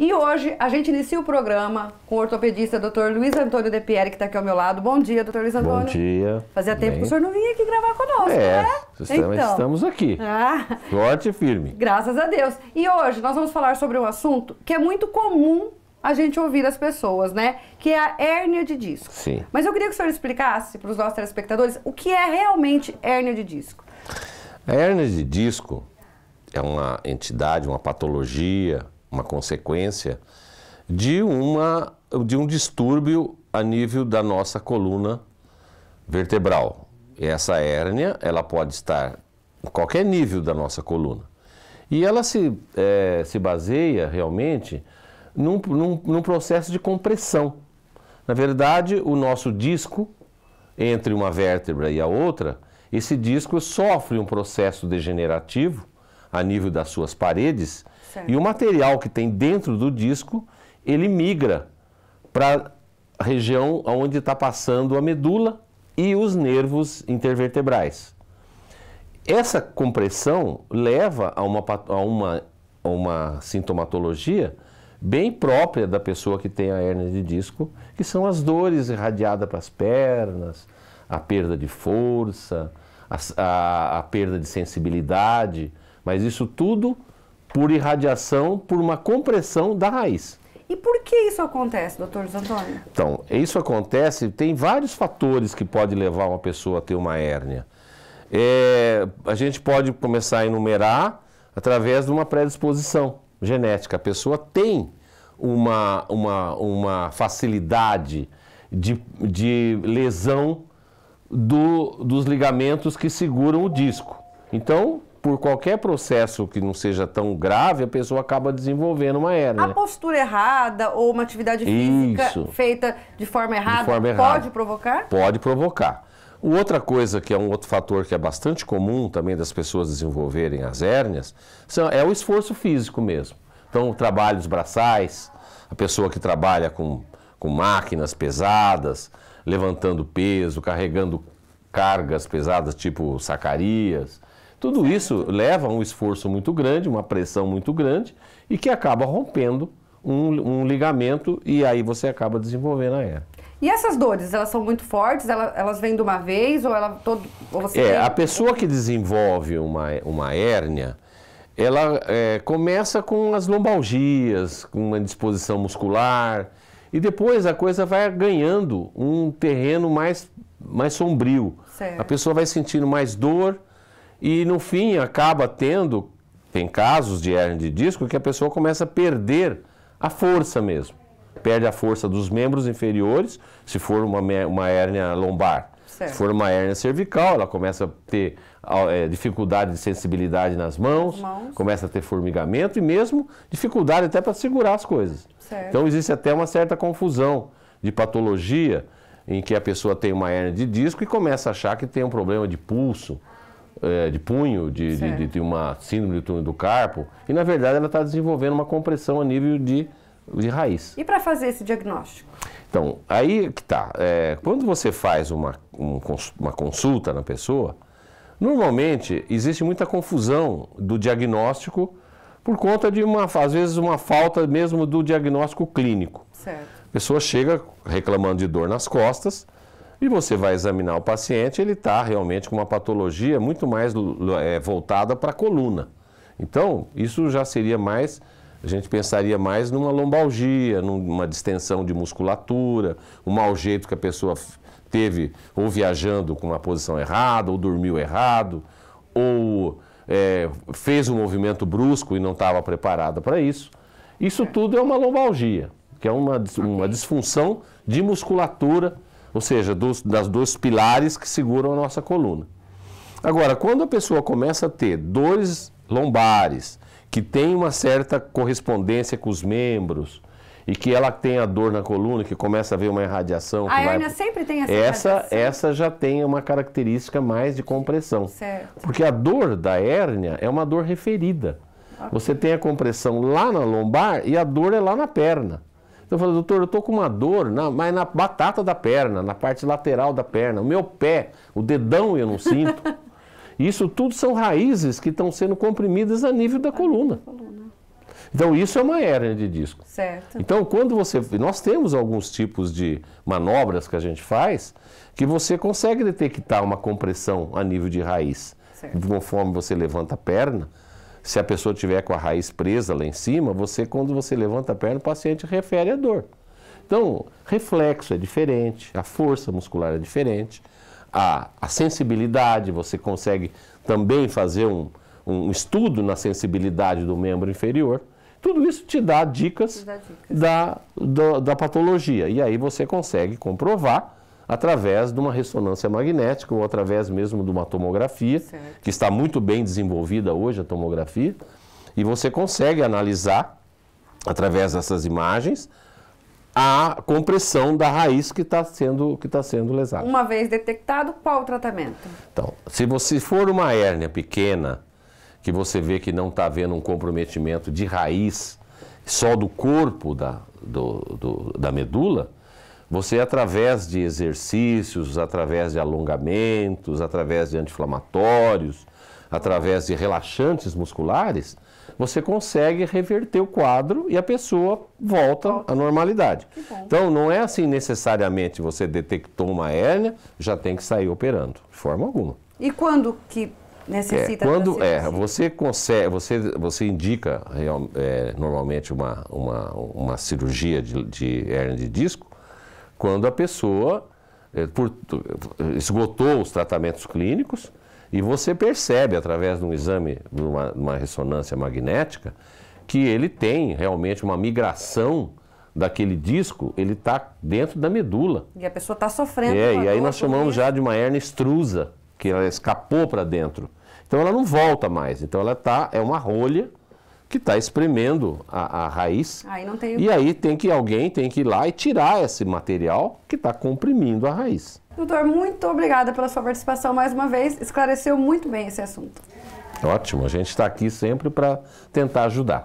E hoje a gente inicia o programa com o ortopedista Dr. Luiz Antônio De Pieri, que está aqui ao meu lado. Bom dia, doutor Luiz Antônio. Bom dia. Fazia tempo Bem. que o senhor não vinha aqui gravar conosco, é, né? Estamos, então. estamos aqui. Ah. Forte e firme. Graças a Deus. E hoje nós vamos falar sobre um assunto que é muito comum a gente ouvir as pessoas, né? Que é a hérnia de disco. Sim. Mas eu queria que o senhor explicasse para os nossos telespectadores o que é realmente hérnia de disco. A hérnia de disco é uma entidade, uma patologia uma consequência de, uma, de um distúrbio a nível da nossa coluna vertebral. Essa hérnia ela pode estar em qualquer nível da nossa coluna. E ela se, é, se baseia realmente num, num, num processo de compressão. Na verdade, o nosso disco, entre uma vértebra e a outra, esse disco sofre um processo degenerativo a nível das suas paredes, Certo. E o material que tem dentro do disco, ele migra para a região onde está passando a medula e os nervos intervertebrais. Essa compressão leva a uma, a uma, a uma sintomatologia bem própria da pessoa que tem a hernia de disco, que são as dores irradiadas para as pernas, a perda de força, a, a, a perda de sensibilidade, mas isso tudo por irradiação, por uma compressão da raiz. E por que isso acontece, doutor Antônio? Então, isso acontece, tem vários fatores que podem levar uma pessoa a ter uma hérnia. É, a gente pode começar a enumerar através de uma predisposição genética. A pessoa tem uma, uma, uma facilidade de, de lesão do, dos ligamentos que seguram o disco. Então, por qualquer processo que não seja tão grave, a pessoa acaba desenvolvendo uma hérnia. A postura errada ou uma atividade física Isso. feita de forma errada de forma pode provocar? Pode provocar. Outra coisa que é um outro fator que é bastante comum também das pessoas desenvolverem as hérnias são, é o esforço físico mesmo. Então, o trabalho dos braçais, a pessoa que trabalha com, com máquinas pesadas, levantando peso, carregando cargas pesadas tipo sacarias, tudo certo. isso leva a um esforço muito grande, uma pressão muito grande e que acaba rompendo um, um ligamento e aí você acaba desenvolvendo a hernia. E essas dores, elas são muito fortes? Elas, elas vêm de uma vez ou ela todo ou você É, a pessoa que desenvolve uma, uma hérnia, ela é, começa com as lombalgias, com uma disposição muscular e depois a coisa vai ganhando um terreno mais mais sombrio. Certo. A pessoa vai sentindo mais dor, e no fim acaba tendo, tem casos de hernia de disco que a pessoa começa a perder a força mesmo. Perde a força dos membros inferiores, se for uma, uma hérnia lombar. Certo. Se for uma hérnia cervical, ela começa a ter é, dificuldade de sensibilidade nas mãos, mãos, começa a ter formigamento e mesmo dificuldade até para segurar as coisas. Certo. Então existe até uma certa confusão de patologia em que a pessoa tem uma hérnia de disco e começa a achar que tem um problema de pulso, é, de punho, de, de, de, uma síndrome do túnel do carpo, e na verdade ela está desenvolvendo uma compressão a nível de, de raiz. E para fazer esse diagnóstico? Então, aí que tá. É, quando você faz uma, um, uma consulta na pessoa, normalmente existe muita confusão do diagnóstico por conta de uma, às vezes, uma falta mesmo do diagnóstico clínico. Certo. A pessoa chega reclamando de dor nas costas, e você vai examinar o paciente, ele está realmente com uma patologia muito mais é, voltada para a coluna. Então, isso já seria mais, a gente pensaria mais numa lombalgia, numa distensão de musculatura, um mau jeito que a pessoa teve ou viajando com uma posição errada, ou dormiu errado, ou é, fez um movimento brusco e não estava preparada para isso. Isso é. tudo é uma lombalgia, que é uma, uma disfunção de musculatura ou seja, dos, das dois pilares que seguram a nossa coluna. Agora, quando a pessoa começa a ter dores lombares, que tem uma certa correspondência com os membros, e que ela tem a dor na coluna, que começa a ver uma irradiação. A hérnia vai... sempre tem essa essa, essa já tem uma característica mais de compressão. Certo. Porque a dor da hérnia é uma dor referida. Okay. Você tem a compressão lá na lombar e a dor é lá na perna. Então eu falei, doutor, eu estou com uma dor, na, mas na batata da perna, na parte lateral da perna, o meu pé, o dedão eu não sinto. isso tudo são raízes que estão sendo comprimidas a nível da coluna. Então isso é uma hérnia de disco. Certo. Então quando você, nós temos alguns tipos de manobras que a gente faz que você consegue detectar uma compressão a nível de raiz, certo. conforme você levanta a perna se a pessoa tiver com a raiz presa lá em cima, você quando você levanta a perna, o paciente refere a dor. Então, reflexo é diferente, a força muscular é diferente, a, a sensibilidade, você consegue também fazer um, um estudo na sensibilidade do membro inferior. Tudo isso te dá dicas, dá dicas. Da, da, da patologia. E aí você consegue comprovar através de uma ressonância magnética ou através mesmo de uma tomografia, certo. que está muito bem desenvolvida hoje a tomografia, e você consegue analisar através dessas imagens a compressão da raiz que está sendo, que tá sendo lesada. Uma vez detectado, qual o tratamento? Então, se você for uma hérnia pequena, que você vê que não está havendo um comprometimento de raiz, só do corpo da, do, do, da medula, você, através de exercícios, através de alongamentos, através de anti-inflamatórios, através de relaxantes musculares, você consegue reverter o quadro e a pessoa volta à normalidade. Então, não é assim necessariamente você detectou uma hérnia, já tem que sair operando, de forma alguma. E quando que necessita? É, quando é, você consegue, você, você indica é, normalmente uma, uma, uma cirurgia de, de hérnia de disco quando a pessoa é, por, esgotou os tratamentos clínicos e você percebe através de um exame, de uma, uma ressonância magnética, que ele tem realmente uma migração daquele disco, ele está dentro da medula. E a pessoa está sofrendo. É, e aí nós chamamos já de uma hernia extrusa, que ela escapou para dentro. Então ela não volta mais. Então ela tá, é uma rolha que está espremendo a, a raiz. Aí tem... E aí tem que alguém tem que ir lá e tirar esse material que está comprimindo a raiz. Doutor, muito obrigada pela sua participação mais uma vez. Esclareceu muito bem esse assunto. Ótimo, a gente está aqui sempre para tentar ajudar.